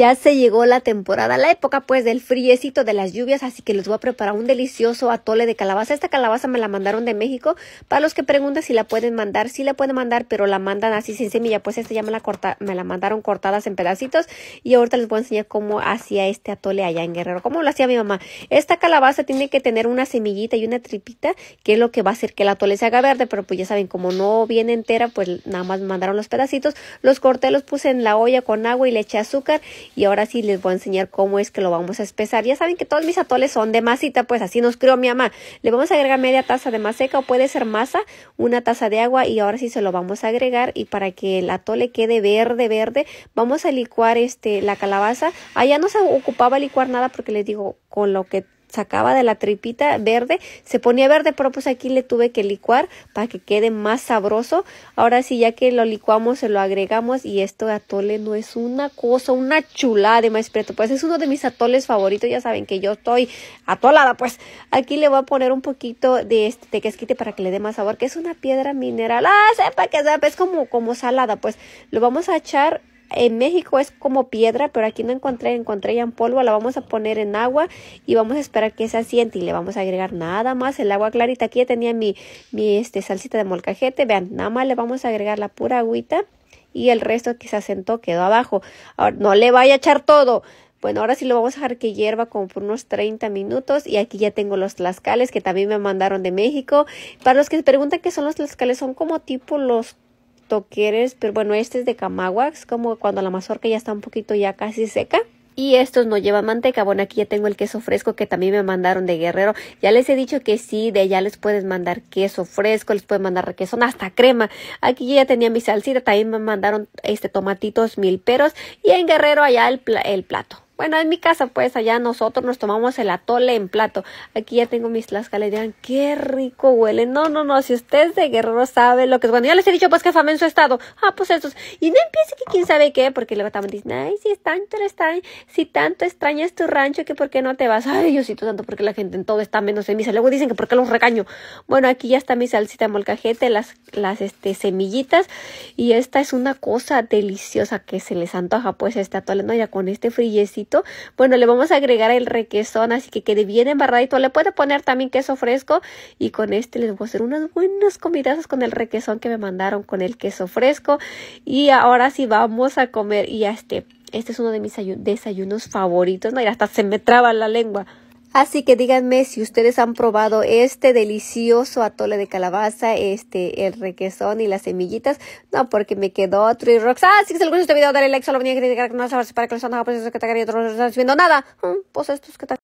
Ya se llegó la temporada, la época pues del friecito de las lluvias, así que les voy a preparar un delicioso atole de calabaza. Esta calabaza me la mandaron de México. Para los que preguntan si la pueden mandar, sí la pueden mandar, pero la mandan así sin semilla. Pues esta ya me la, corta, me la mandaron cortadas en pedacitos y ahorita les voy a enseñar cómo hacía este atole allá en Guerrero, cómo lo hacía mi mamá. Esta calabaza tiene que tener una semillita y una tripita, que es lo que va a hacer que el atole se haga verde, pero pues ya saben, como no viene entera, pues nada más mandaron los pedacitos. Los corté, los puse en la olla con agua y le eché azúcar y ahora sí les voy a enseñar cómo es que lo vamos a espesar. Ya saben que todos mis atoles son de masita, pues así nos creó mi mamá. Le vamos a agregar media taza de maseca o puede ser masa, una taza de agua y ahora sí se lo vamos a agregar y para que el atole quede verde, verde, vamos a licuar este la calabaza. Allá ah, no se ocupaba licuar nada porque les digo, con lo que sacaba de la tripita verde, se ponía verde, pero pues aquí le tuve que licuar para que quede más sabroso. Ahora sí, ya que lo licuamos, se lo agregamos y esto de atole no es una cosa, una chulada de maíz preto. Pues es uno de mis atoles favoritos, ya saben que yo estoy atolada, pues aquí le voy a poner un poquito de este tequesquite quesquite para que le dé más sabor, que es una piedra mineral. Ah, sepa que sepa, es como, como salada, pues lo vamos a echar en México es como piedra, pero aquí no encontré, encontré ya en polvo, la vamos a poner en agua y vamos a esperar que se asiente y le vamos a agregar nada más el agua clarita. Aquí ya tenía mi, mi este, salsita de molcajete, vean, nada más le vamos a agregar la pura agüita y el resto que se asentó quedó abajo. Ahora, no le vaya a echar todo. Bueno, ahora sí lo vamos a dejar que hierva como por unos 30 minutos y aquí ya tengo los tlascales que también me mandaron de México. Para los que se preguntan qué son los tlaxcales, son como tipo los quieres, pero bueno, este es de camaguax, como cuando la mazorca ya está un poquito ya casi seca. Y estos no llevan manteca. Bueno, aquí ya tengo el queso fresco que también me mandaron de Guerrero. Ya les he dicho que sí, de allá les puedes mandar queso fresco, les pueden mandar requesón, hasta crema. Aquí ya tenía mi salsita, también me mandaron este tomatitos mil peros Y en Guerrero allá el plato. Bueno, en mi casa, pues allá nosotros nos tomamos el atole en plato. Aquí ya tengo mis tlaxcales. Dirán, qué rico huele. No, no, no. Si usted es de Guerrero, sabe lo que es. Bueno, ya les he dicho, pues que fama en su estado. Ah, pues estos. Y no empiece que quién sabe qué, porque le estaban dicen, ay, si es tanto, si tanto extrañas tu rancho, que por qué no te vas. Ay, yo siento tanto porque la gente en todo está menos en Luego dicen que por qué los recaño. Bueno, aquí ya está mi salsita de molcajete, las, las este, semillitas. Y esta es una cosa deliciosa que se les antoja, pues, este atole, ¿no? Ya con este frillecito bueno, le vamos a agregar el requesón, así que quede bien embarradito. Le puede poner también queso fresco y con este les voy a hacer unas buenas comidas con el requesón que me mandaron con el queso fresco. Y ahora sí vamos a comer y ya Este, este es uno de mis desayunos favoritos. No, y hasta se me traba la lengua. Así que díganme si ustedes han probado este delicioso atole de calabaza, este, el requesón y las semillitas. No, porque me quedó otro y rocks. Ah, si les gusta este video, dale like, solo venía a criticar que no se para que los andados, pues eso que te quería, no viendo nada. Mm, pues estos que está.